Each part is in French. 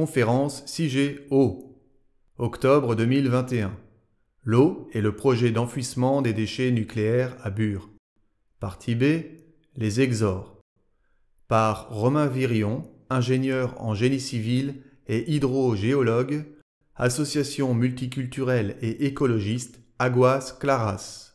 conférence CIG octobre 2021. L'eau et le projet d'enfouissement des déchets nucléaires à Bure. Partie B, les exors. Par Romain Virion, ingénieur en génie civil et hydrogéologue, association multiculturelle et écologiste Aguas Claras.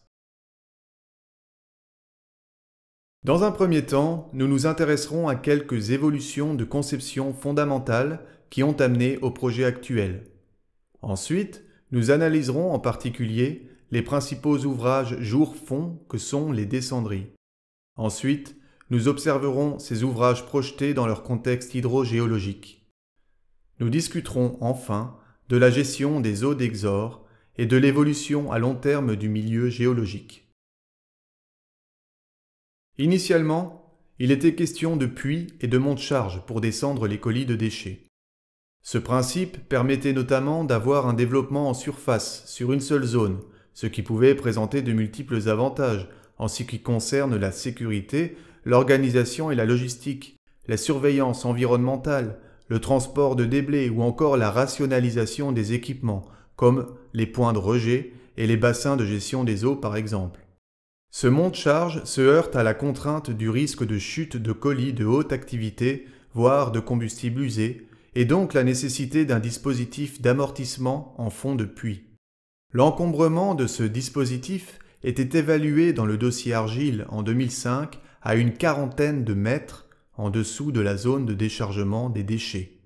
Dans un premier temps, nous nous intéresserons à quelques évolutions de conception fondamentales qui ont amené au projet actuel. Ensuite, nous analyserons en particulier les principaux ouvrages jour-fond que sont les descendries. Ensuite, nous observerons ces ouvrages projetés dans leur contexte hydrogéologique. Nous discuterons enfin de la gestion des eaux d'Exor et de l'évolution à long terme du milieu géologique. Initialement, il était question de puits et de monts de charge pour descendre les colis de déchets. Ce principe permettait notamment d'avoir un développement en surface, sur une seule zone, ce qui pouvait présenter de multiples avantages en ce qui concerne la sécurité, l'organisation et la logistique, la surveillance environnementale, le transport de déblais ou encore la rationalisation des équipements, comme les points de rejet et les bassins de gestion des eaux par exemple. Ce monte-charge se heurte à la contrainte du risque de chute de colis de haute activité, voire de combustible usé, et donc la nécessité d'un dispositif d'amortissement en fond de puits. L'encombrement de ce dispositif était évalué dans le dossier argile en 2005 à une quarantaine de mètres en dessous de la zone de déchargement des déchets.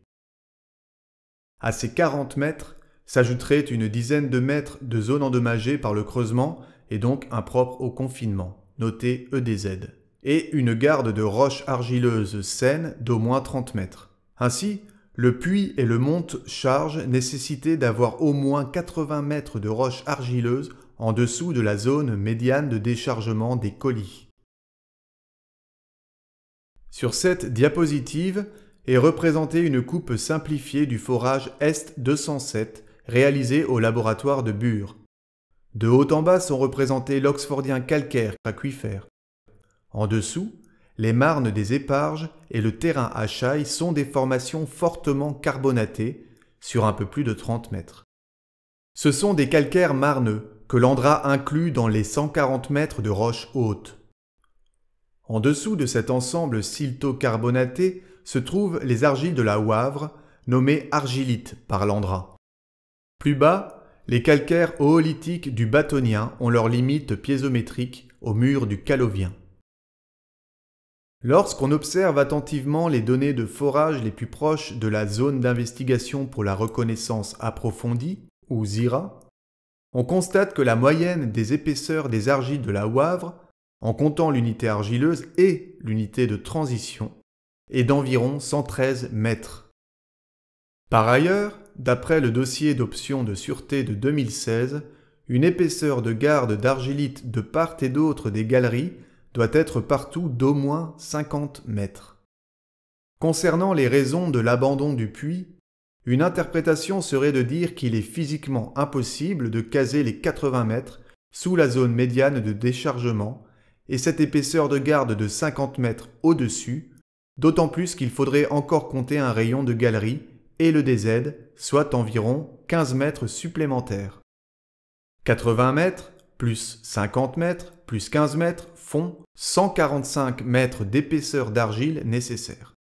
À ces 40 mètres s'ajouterait une dizaine de mètres de zone endommagée par le creusement et donc impropre au confinement, noté EDZ, et une garde de roches argileuses saines d'au moins 30 mètres. Ainsi, le puits et le monte-charge nécessitaient d'avoir au moins 80 mètres de roche argileuse en dessous de la zone médiane de déchargement des colis. Sur cette diapositive est représentée une coupe simplifiée du forage Est 207 réalisé au laboratoire de Bure. De haut en bas sont représentés l'oxfordien calcaire aquifère. En dessous, les marnes des éparges et le terrain à chaille sont des formations fortement carbonatées sur un peu plus de 30 mètres. Ce sont des calcaires marneux que l'Andra inclut dans les 140 mètres de roches hautes. En dessous de cet ensemble silto-carbonaté se trouvent les argiles de la Wavre, nommées argilites par l'Andra. Plus bas, les calcaires oolithiques du Batonien ont leurs limites piézométriques au mur du Calovien. Lorsqu'on observe attentivement les données de forage les plus proches de la zone d'investigation pour la reconnaissance approfondie, ou ZIRA, on constate que la moyenne des épaisseurs des argiles de la Wavre, en comptant l'unité argileuse et l'unité de transition, est d'environ 113 mètres. Par ailleurs, d'après le dossier d'option de sûreté de 2016, une épaisseur de garde d'argilite de part et d'autre des galeries doit être partout d'au moins 50 mètres. Concernant les raisons de l'abandon du puits, une interprétation serait de dire qu'il est physiquement impossible de caser les 80 mètres sous la zone médiane de déchargement et cette épaisseur de garde de 50 mètres au-dessus, d'autant plus qu'il faudrait encore compter un rayon de galerie et le DZ, soit environ 15 mètres supplémentaires. 80 mètres, plus 50 mètres, plus 15 mètres, font 145 mètres d'épaisseur d'argile nécessaire.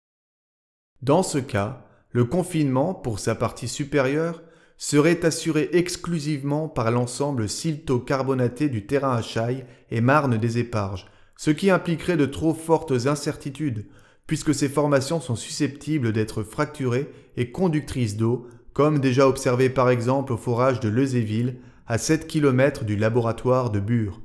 Dans ce cas, le confinement, pour sa partie supérieure, serait assuré exclusivement par l'ensemble silto-carbonaté du terrain à chaille et marne des éparges, ce qui impliquerait de trop fortes incertitudes, puisque ces formations sont susceptibles d'être fracturées et conductrices d'eau, comme déjà observé par exemple au forage de Lezéville, à 7 km du laboratoire de Bure.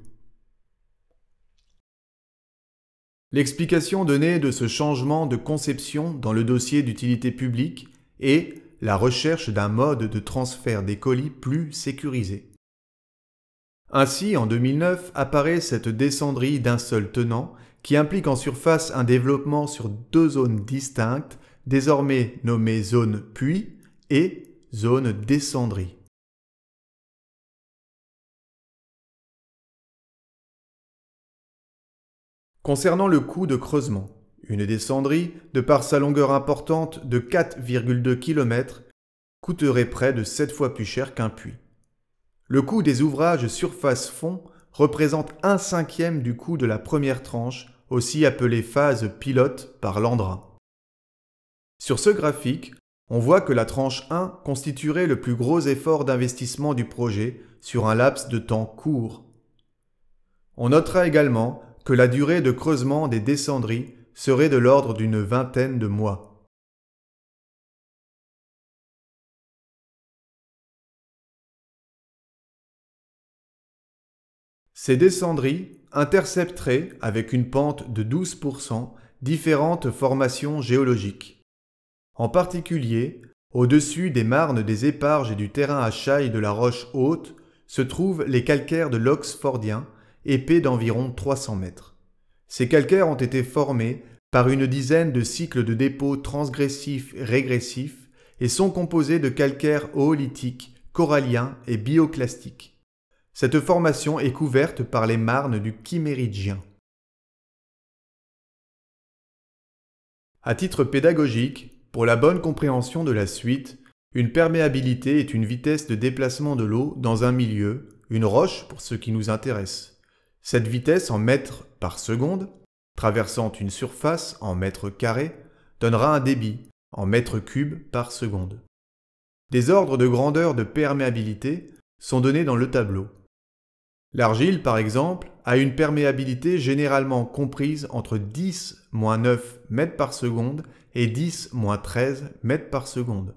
L'explication donnée de ce changement de conception dans le dossier d'utilité publique est la recherche d'un mode de transfert des colis plus sécurisé. Ainsi, en 2009 apparaît cette descendrie d'un seul tenant qui implique en surface un développement sur deux zones distinctes, désormais nommées zone puits et zone descendrie. Concernant le coût de creusement, une descendrie, de par sa longueur importante de 4,2 km, coûterait près de 7 fois plus cher qu'un puits. Le coût des ouvrages surface-fond représente un cinquième du coût de la première tranche, aussi appelée phase pilote par l'Andrin. Sur ce graphique, on voit que la tranche 1 constituerait le plus gros effort d'investissement du projet sur un laps de temps court. On notera également que la durée de creusement des descendries serait de l'ordre d'une vingtaine de mois. Ces descendries intercepteraient avec une pente de 12% différentes formations géologiques. En particulier, au-dessus des marnes des éparges et du terrain à chaille de la roche haute se trouvent les calcaires de l'Oxfordien épais d'environ 300 mètres. Ces calcaires ont été formés par une dizaine de cycles de dépôts transgressifs régressifs et sont composés de calcaires oolithiques, coralliens et bioclastiques. Cette formation est couverte par les marnes du Kiméridien. À titre pédagogique, pour la bonne compréhension de la suite, une perméabilité est une vitesse de déplacement de l'eau dans un milieu, une roche pour ce qui nous intéresse. Cette vitesse en mètres par seconde, traversant une surface en mètres carrés, donnera un débit en mètres cubes par seconde. Des ordres de grandeur de perméabilité sont donnés dans le tableau. L'argile, par exemple, a une perméabilité généralement comprise entre 10 9 mètres par seconde et 10 13 mètres par seconde.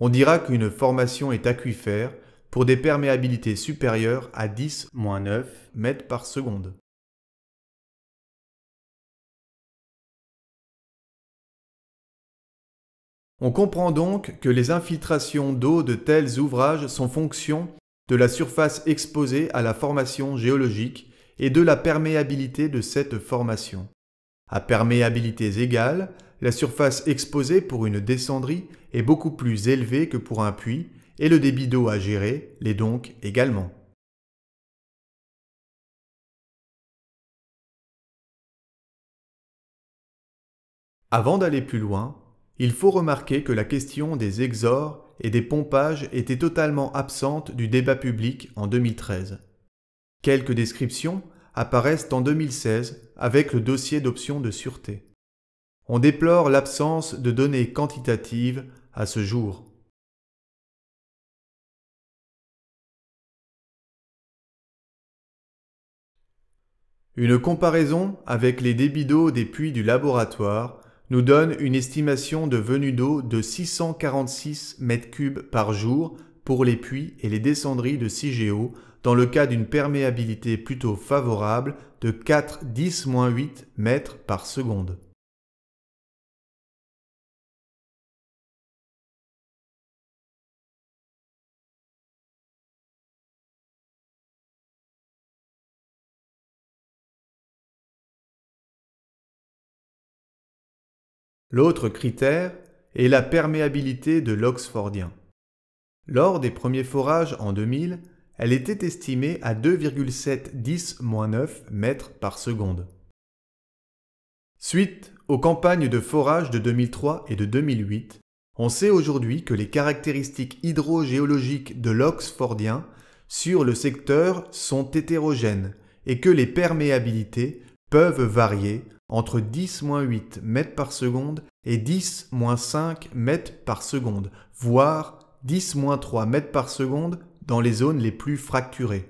On dira qu'une formation est aquifère pour des perméabilités supérieures à 10-9 mètres par seconde. On comprend donc que les infiltrations d'eau de tels ouvrages sont fonction de la surface exposée à la formation géologique et de la perméabilité de cette formation. À perméabilités égales, la surface exposée pour une descendrie est beaucoup plus élevée que pour un puits, et le débit d'eau à gérer l'est donc également. Avant d'aller plus loin, il faut remarquer que la question des exors et des pompages était totalement absente du débat public en 2013. Quelques descriptions apparaissent en 2016 avec le dossier d'option de sûreté. On déplore l'absence de données quantitatives à ce jour. Une comparaison avec les débits d'eau des puits du laboratoire nous donne une estimation de venue d'eau de 646 m3 par jour pour les puits et les descendries de CIGEO dans le cas d'une perméabilité plutôt favorable de 4 10-8 mètres par seconde. L'autre critère est la perméabilité de l'oxfordien. Lors des premiers forages en 2000, elle était estimée à 2,710-9 mètres par seconde. Suite aux campagnes de forage de 2003 et de 2008, on sait aujourd'hui que les caractéristiques hydrogéologiques de l'oxfordien sur le secteur sont hétérogènes et que les perméabilités peuvent varier entre 10-8 mètres par seconde et 10-5 mètres par seconde, voire 10-3 mètres par seconde dans les zones les plus fracturées.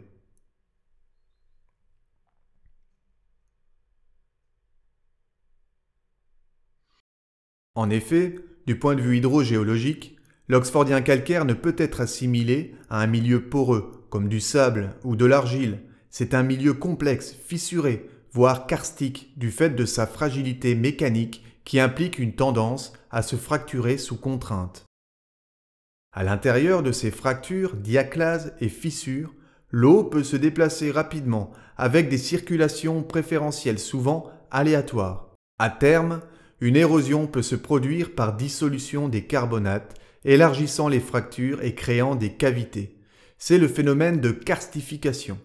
En effet, du point de vue hydrogéologique, l'oxfordien calcaire ne peut être assimilé à un milieu poreux, comme du sable ou de l'argile. C'est un milieu complexe, fissuré, voire karstique, du fait de sa fragilité mécanique qui implique une tendance à se fracturer sous contrainte. À l'intérieur de ces fractures, diaclases et fissures, l'eau peut se déplacer rapidement avec des circulations préférentielles souvent aléatoires. À terme, une érosion peut se produire par dissolution des carbonates, élargissant les fractures et créant des cavités. C'est le phénomène de karstification.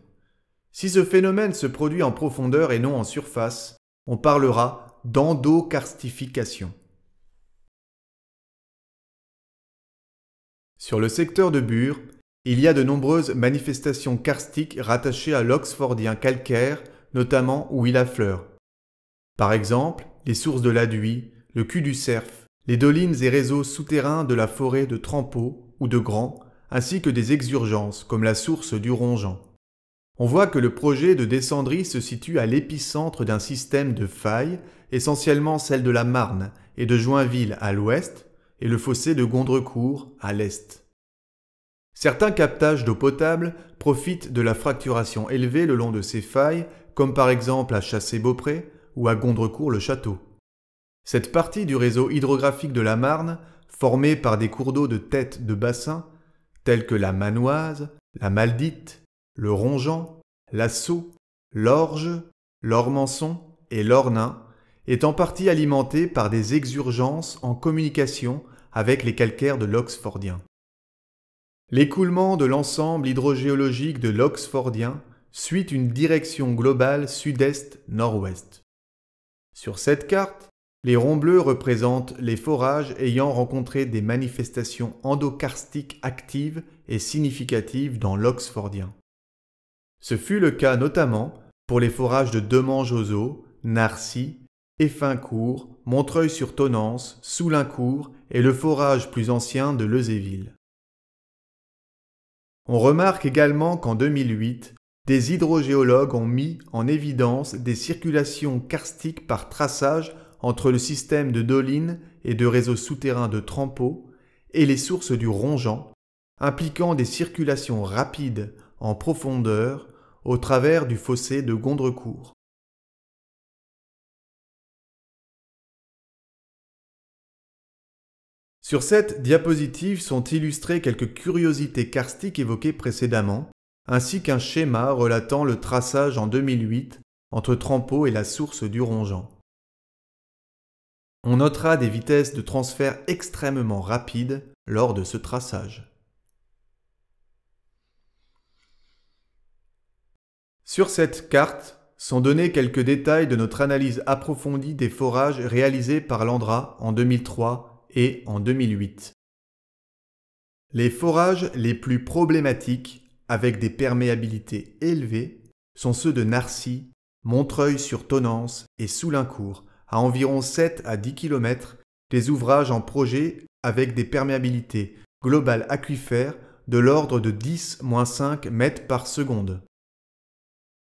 Si ce phénomène se produit en profondeur et non en surface, on parlera d'endocarstification. Sur le secteur de Bure, il y a de nombreuses manifestations karstiques rattachées à l'oxfordien calcaire, notamment où il affleure. Par exemple, les sources de l'aduit, le cul du Cerf, les dolines et réseaux souterrains de la forêt de trempeaux ou de Grand, ainsi que des exurgences comme la source du Rongeant. On voit que le projet de descendrie se situe à l'épicentre d'un système de failles, essentiellement celle de la Marne et de Joinville à l'ouest, et le fossé de Gondrecourt à l'est. Certains captages d'eau potable profitent de la fracturation élevée le long de ces failles, comme par exemple à Chassé-Beaupré ou à Gondrecourt-le-Château. Cette partie du réseau hydrographique de la Marne, formée par des cours d'eau de tête de bassin, tels que la Manoise, la Maldite, le rongeant, l'assaut, l'orge, l'ormançon et l'ornin est en partie alimenté par des exurgences en communication avec les calcaires de l'oxfordien. L'écoulement de l'ensemble hydrogéologique de l'oxfordien suit une direction globale sud-est-nord-ouest. Sur cette carte, les ronds bleus représentent les forages ayant rencontré des manifestations endocarstiques actives et significatives dans l'oxfordien. Ce fut le cas notamment pour les forages de Demange-aux-Eaux, Narcy, Effincourt, Montreuil-sur-Tonnance, Soulincourt et le forage plus ancien de Lezéville. On remarque également qu'en 2008, des hydrogéologues ont mis en évidence des circulations karstiques par traçage entre le système de dolines et de réseaux souterrains de Trampeau et les sources du Rongeant, impliquant des circulations rapides en profondeur, au travers du fossé de Gondrecourt. Sur cette diapositive sont illustrées quelques curiosités karstiques évoquées précédemment, ainsi qu'un schéma relatant le traçage en 2008 entre Trampeau et la source du Rongeant. On notera des vitesses de transfert extrêmement rapides lors de ce traçage. Sur cette carte sont donnés quelques détails de notre analyse approfondie des forages réalisés par l'Andra en 2003 et en 2008. Les forages les plus problématiques, avec des perméabilités élevées, sont ceux de Narcy, Montreuil-sur-Tonance et Soulincourt, à environ 7 à 10 km, des ouvrages en projet avec des perméabilités globales aquifères de l'ordre de 10-5 mètres par seconde.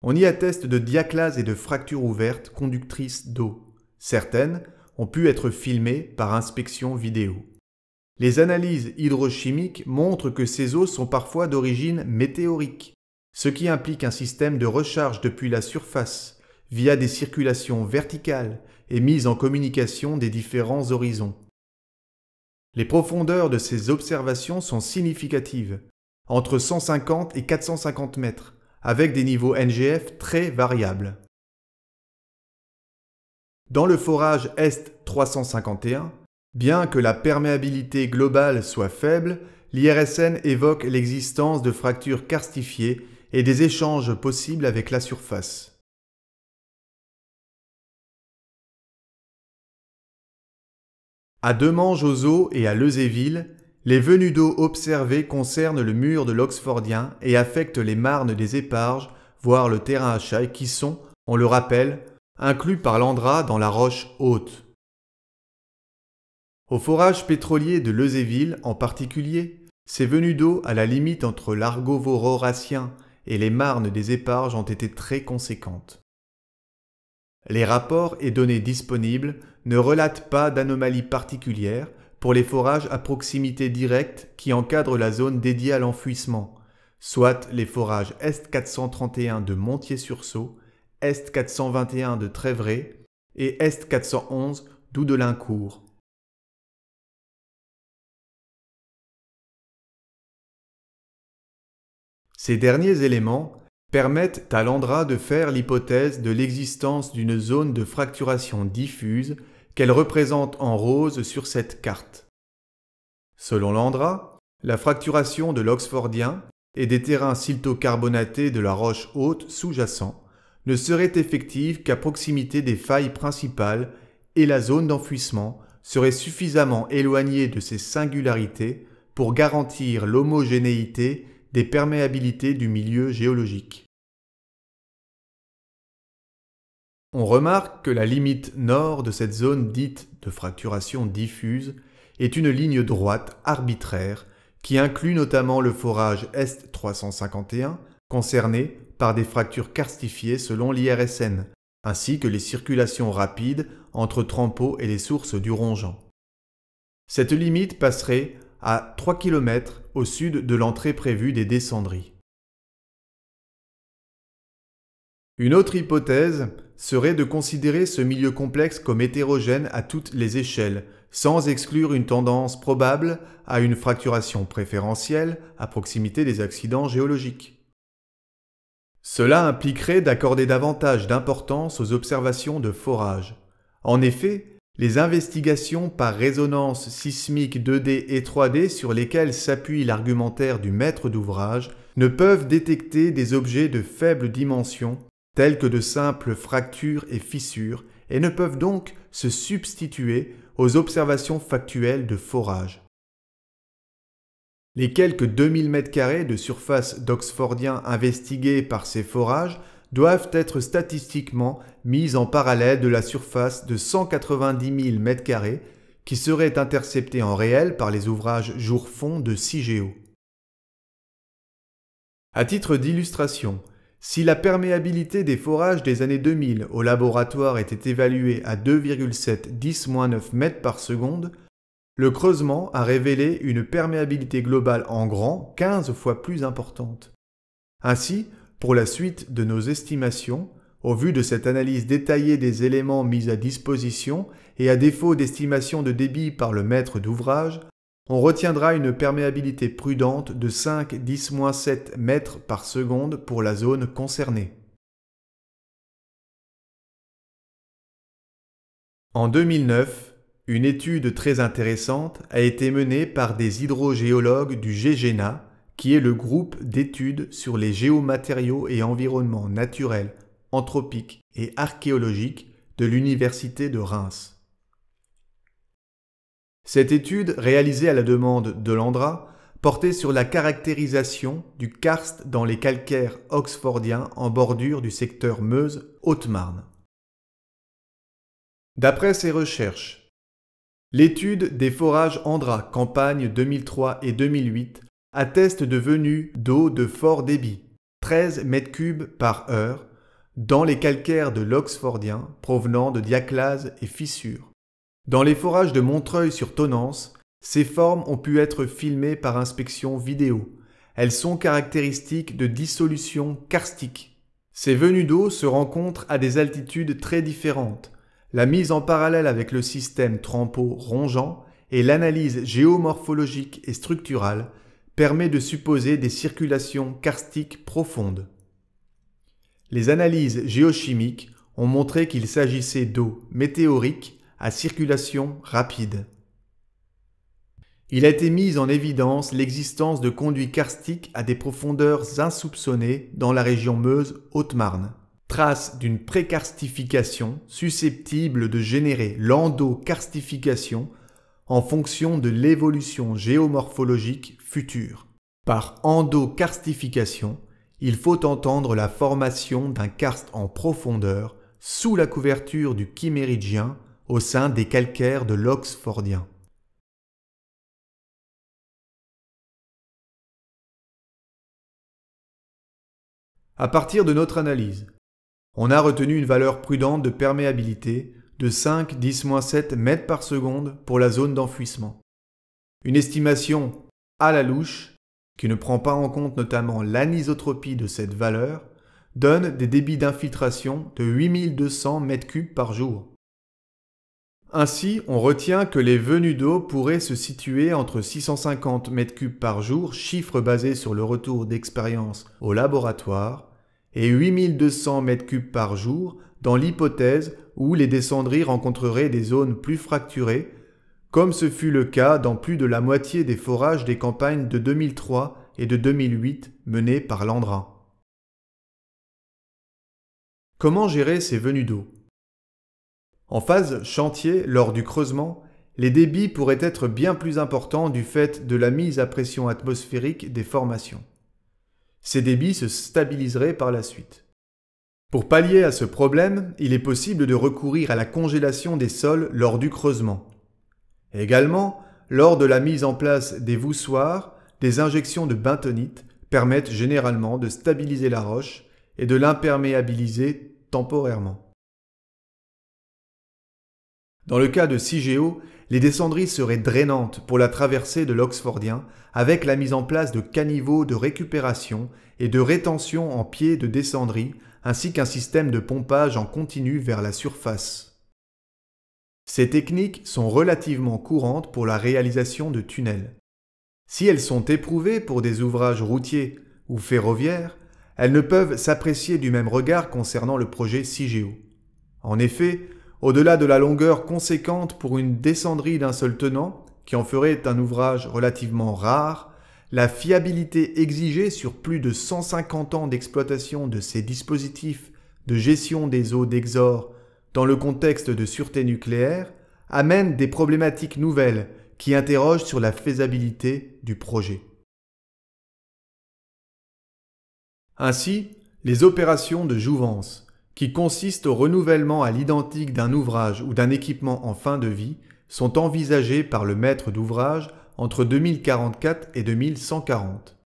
On y atteste de diaclases et de fractures ouvertes conductrices d'eau. Certaines ont pu être filmées par inspection vidéo. Les analyses hydrochimiques montrent que ces eaux sont parfois d'origine météorique, ce qui implique un système de recharge depuis la surface, via des circulations verticales et mise en communication des différents horizons. Les profondeurs de ces observations sont significatives, entre 150 et 450 mètres, avec des niveaux NGF très variables. Dans le forage Est 351, bien que la perméabilité globale soit faible, l'IRSN évoque l'existence de fractures karstifiées et des échanges possibles avec la surface. À Demange aux eaux et à Lezéville, les venues d'eau observées concernent le mur de l'Oxfordien et affectent les marnes des éparges, voire le terrain à chaille qui sont, on le rappelle, inclus par l'Andra dans la roche haute. Au forage pétrolier de Lezéville en particulier, ces venues d'eau à la limite entre l'Argovororacien et les marnes des éparges ont été très conséquentes. Les rapports et données disponibles ne relatent pas d'anomalies particulières, pour les forages à proximité directe qui encadrent la zone dédiée à l'enfouissement, soit les forages Est 431 de montier sur saut Est 421 de Trévray et Est 411 d'Oudelincourt. Ces derniers éléments permettent à l'Andra de faire l'hypothèse de l'existence d'une zone de fracturation diffuse qu'elle représente en rose sur cette carte. Selon Landra, la fracturation de l'oxfordien et des terrains siltocarbonatés de la roche haute sous-jacent ne serait effective qu'à proximité des failles principales et la zone d'enfouissement serait suffisamment éloignée de ces singularités pour garantir l'homogénéité des perméabilités du milieu géologique. On remarque que la limite nord de cette zone dite de fracturation diffuse est une ligne droite arbitraire qui inclut notamment le forage Est 351 concerné par des fractures karstifiées selon l'IRSN, ainsi que les circulations rapides entre Trampeau et les sources du Rongeant. Cette limite passerait à 3 km au sud de l'entrée prévue des Descendries. Une autre hypothèse serait de considérer ce milieu complexe comme hétérogène à toutes les échelles, sans exclure une tendance probable à une fracturation préférentielle à proximité des accidents géologiques. Cela impliquerait d'accorder davantage d'importance aux observations de forage. En effet, les investigations par résonance sismique 2D et 3D sur lesquelles s'appuie l'argumentaire du maître d'ouvrage ne peuvent détecter des objets de faible dimension telles que de simples fractures et fissures, et ne peuvent donc se substituer aux observations factuelles de forage. Les quelques 2000 m2 de surface d'Oxfordien investigués par ces forages doivent être statistiquement mis en parallèle de la surface de 190 000 m2 qui serait interceptée en réel par les ouvrages jour-fond de CIGEO. À titre d'illustration, si la perméabilité des forages des années 2000 au laboratoire était évaluée à 2,7 10-9 mètres par seconde, le creusement a révélé une perméabilité globale en grand 15 fois plus importante. Ainsi, pour la suite de nos estimations, au vu de cette analyse détaillée des éléments mis à disposition et à défaut d'estimation de débit par le maître d'ouvrage, on retiendra une perméabilité prudente de 5 10-7 mètres par seconde pour la zone concernée. En 2009, une étude très intéressante a été menée par des hydrogéologues du GGENA, qui est le groupe d'études sur les géomatériaux et environnements naturels, anthropiques et archéologiques de l'Université de Reims. Cette étude, réalisée à la demande de l'ANDRA, portait sur la caractérisation du karst dans les calcaires oxfordiens en bordure du secteur Meuse-Haute-Marne. D'après ses recherches, l'étude des forages Andra campagne 2003 et 2008 atteste de venues d'eau de fort débit, 13 m3 par heure, dans les calcaires de l'oxfordien provenant de diaclases et fissures. Dans les forages de montreuil sur tonnance ces formes ont pu être filmées par inspection vidéo. Elles sont caractéristiques de dissolution karstique. Ces venues d'eau se rencontrent à des altitudes très différentes. La mise en parallèle avec le système trempeau-rongeant et l'analyse géomorphologique et structurale permet de supposer des circulations karstiques profondes. Les analyses géochimiques ont montré qu'il s'agissait d'eau météorique à circulation rapide. Il a été mis en évidence l'existence de conduits karstiques à des profondeurs insoupçonnées dans la région Meuse-Haute-Marne, trace d'une précarstification susceptible de générer l'endocarstification en fonction de l'évolution géomorphologique future. Par endocarstification, il faut entendre la formation d'un karst en profondeur sous la couverture du chiméridien au sein des calcaires de l'Oxfordien. À partir de notre analyse, on a retenu une valeur prudente de perméabilité de 5 10-7 mètres par seconde pour la zone d'enfouissement. Une estimation à la louche, qui ne prend pas en compte notamment l'anisotropie de cette valeur, donne des débits d'infiltration de 8200 m3 par jour. Ainsi, on retient que les venues d'eau pourraient se situer entre 650 m3 par jour, chiffre basé sur le retour d'expérience au laboratoire, et 8200 m3 par jour dans l'hypothèse où les descendries rencontreraient des zones plus fracturées, comme ce fut le cas dans plus de la moitié des forages des campagnes de 2003 et de 2008 menées par l'Andrin. Comment gérer ces venues d'eau en phase chantier, lors du creusement, les débits pourraient être bien plus importants du fait de la mise à pression atmosphérique des formations. Ces débits se stabiliseraient par la suite. Pour pallier à ce problème, il est possible de recourir à la congélation des sols lors du creusement. Également, lors de la mise en place des voussoirs, des injections de bentonite permettent généralement de stabiliser la roche et de l'imperméabiliser temporairement. Dans le cas de Cigeo, les descendries seraient drainantes pour la traversée de l'Oxfordien avec la mise en place de caniveaux de récupération et de rétention en pied de descendries ainsi qu'un système de pompage en continu vers la surface. Ces techniques sont relativement courantes pour la réalisation de tunnels. Si elles sont éprouvées pour des ouvrages routiers ou ferroviaires, elles ne peuvent s'apprécier du même regard concernant le projet CIGEO. En effet, au-delà de la longueur conséquente pour une descendrie d'un seul tenant, qui en ferait un ouvrage relativement rare, la fiabilité exigée sur plus de 150 ans d'exploitation de ces dispositifs de gestion des eaux d'Exor dans le contexte de sûreté nucléaire amène des problématiques nouvelles qui interrogent sur la faisabilité du projet. Ainsi, les opérations de jouvence, qui consistent au renouvellement à l'identique d'un ouvrage ou d'un équipement en fin de vie, sont envisagés par le maître d'ouvrage entre 2044 et 2140.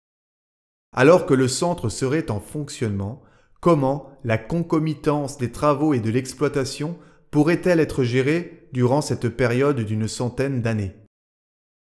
Alors que le centre serait en fonctionnement, comment la concomitance des travaux et de l'exploitation pourrait-elle être gérée durant cette période d'une centaine d'années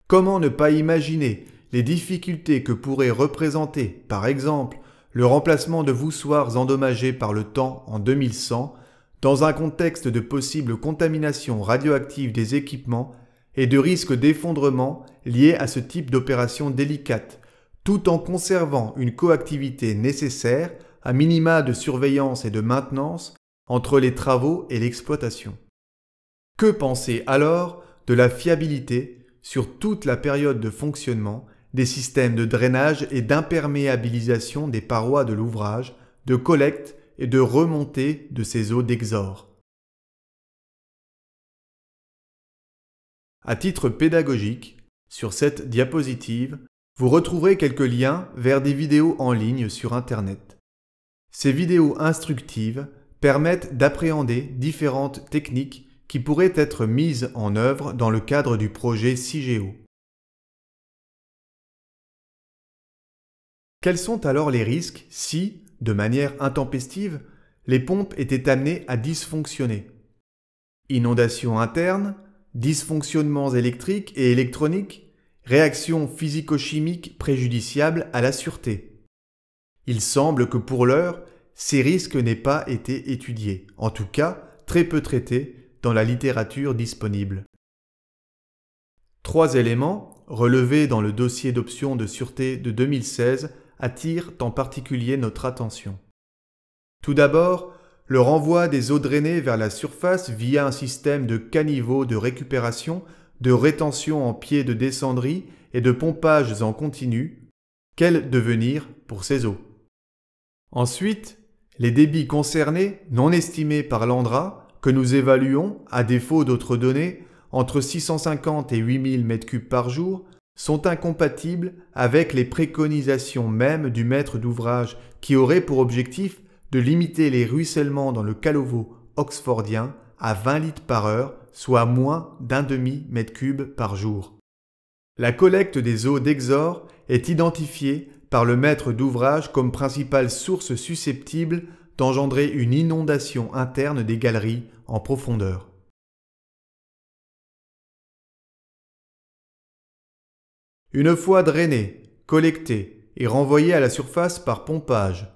Comment ne pas imaginer les difficultés que pourrait représenter, par exemple, le remplacement de voussoirs endommagés par le temps en 2100 dans un contexte de possible contamination radioactive des équipements et de risque d'effondrement liés à ce type d'opération délicate, tout en conservant une coactivité nécessaire, à minima de surveillance et de maintenance, entre les travaux et l'exploitation. Que penser alors de la fiabilité sur toute la période de fonctionnement des systèmes de drainage et d'imperméabilisation des parois de l'ouvrage, de collecte et de remontée de ces eaux d'exor. À titre pédagogique, sur cette diapositive, vous retrouverez quelques liens vers des vidéos en ligne sur Internet. Ces vidéos instructives permettent d'appréhender différentes techniques qui pourraient être mises en œuvre dans le cadre du projet CIGEO. Quels sont alors les risques si, de manière intempestive, les pompes étaient amenées à dysfonctionner Inondations internes, dysfonctionnements électriques et électroniques, réactions physico-chimiques préjudiciables à la sûreté. Il semble que pour l'heure, ces risques n'aient pas été étudiés, en tout cas très peu traités dans la littérature disponible. Trois éléments, relevés dans le dossier d'option de sûreté de 2016, attirent en particulier notre attention. Tout d'abord, le renvoi des eaux drainées vers la surface via un système de caniveaux de récupération, de rétention en pied de descendrie et de pompage en continu, quel devenir pour ces eaux Ensuite, les débits concernés, non estimés par l'ANDRA, que nous évaluons, à défaut d'autres données, entre 650 et 8000 m3 par jour, sont incompatibles avec les préconisations mêmes du maître d'ouvrage qui aurait pour objectif de limiter les ruissellements dans le calovo oxfordien à 20 litres par heure, soit moins d'un demi mètre cube par jour. La collecte des eaux d'Exor est identifiée par le maître d'ouvrage comme principale source susceptible d'engendrer une inondation interne des galeries en profondeur. Une fois drainées, collectées et renvoyées à la surface par pompage,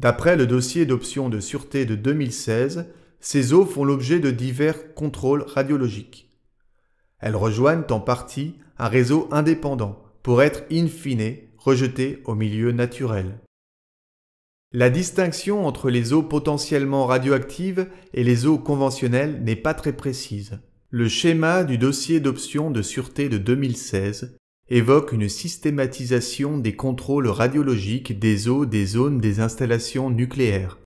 d'après le dossier d'option de sûreté de 2016, ces eaux font l'objet de divers contrôles radiologiques. Elles rejoignent en partie un réseau indépendant pour être in fine rejetées au milieu naturel. La distinction entre les eaux potentiellement radioactives et les eaux conventionnelles n'est pas très précise. Le schéma du dossier d'option de sûreté de 2016 évoque une systématisation des contrôles radiologiques des eaux des zones des installations nucléaires.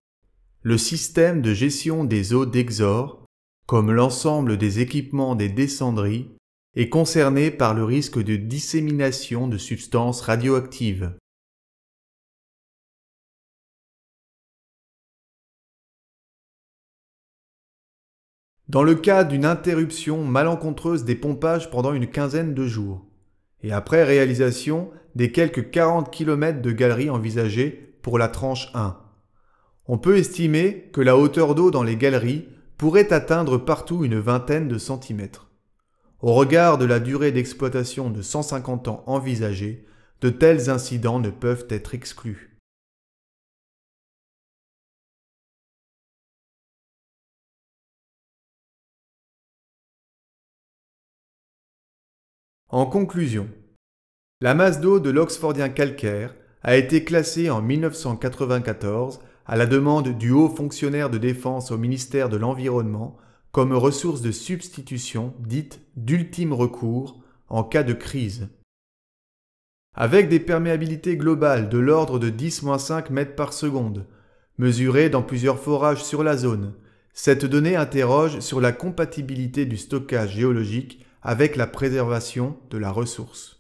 Le système de gestion des eaux d'Exor, comme l'ensemble des équipements des descendries, est concerné par le risque de dissémination de substances radioactives. Dans le cas d'une interruption malencontreuse des pompages pendant une quinzaine de jours, et après réalisation des quelques 40 km de galeries envisagées pour la tranche 1. On peut estimer que la hauteur d'eau dans les galeries pourrait atteindre partout une vingtaine de centimètres. Au regard de la durée d'exploitation de 150 ans envisagée, de tels incidents ne peuvent être exclus. En conclusion, la masse d'eau de l'Oxfordien calcaire a été classée en 1994 à la demande du haut fonctionnaire de défense au ministère de l'Environnement comme ressource de substitution dite d'ultime recours en cas de crise. Avec des perméabilités globales de l'ordre de 10-5 mètres par seconde, mesurées dans plusieurs forages sur la zone, cette donnée interroge sur la compatibilité du stockage géologique avec la préservation de la ressource.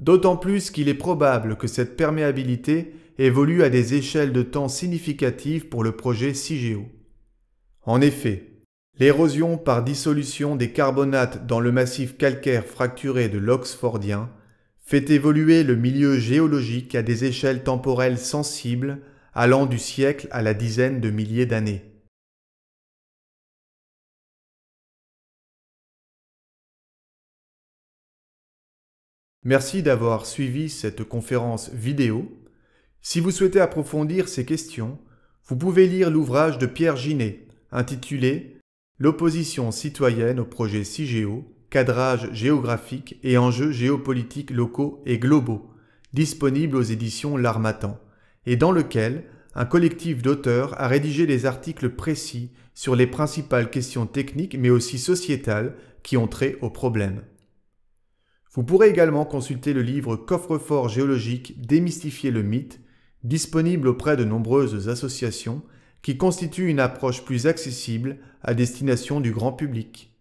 D'autant plus qu'il est probable que cette perméabilité évolue à des échelles de temps significatives pour le projet CIGEO. En effet, l'érosion par dissolution des carbonates dans le massif calcaire fracturé de l'Oxfordien fait évoluer le milieu géologique à des échelles temporelles sensibles allant du siècle à la dizaine de milliers d'années. Merci d'avoir suivi cette conférence vidéo. Si vous souhaitez approfondir ces questions, vous pouvez lire l'ouvrage de Pierre Ginet intitulé L'opposition citoyenne au projet CIGEO, cadrage géographique et enjeux géopolitiques locaux et globaux, disponible aux éditions L'Armatan, et dans lequel un collectif d'auteurs a rédigé des articles précis sur les principales questions techniques mais aussi sociétales qui ont trait au problème. Vous pourrez également consulter le livre Coffre-fort géologique Démystifier le mythe, disponible auprès de nombreuses associations, qui constitue une approche plus accessible à destination du grand public.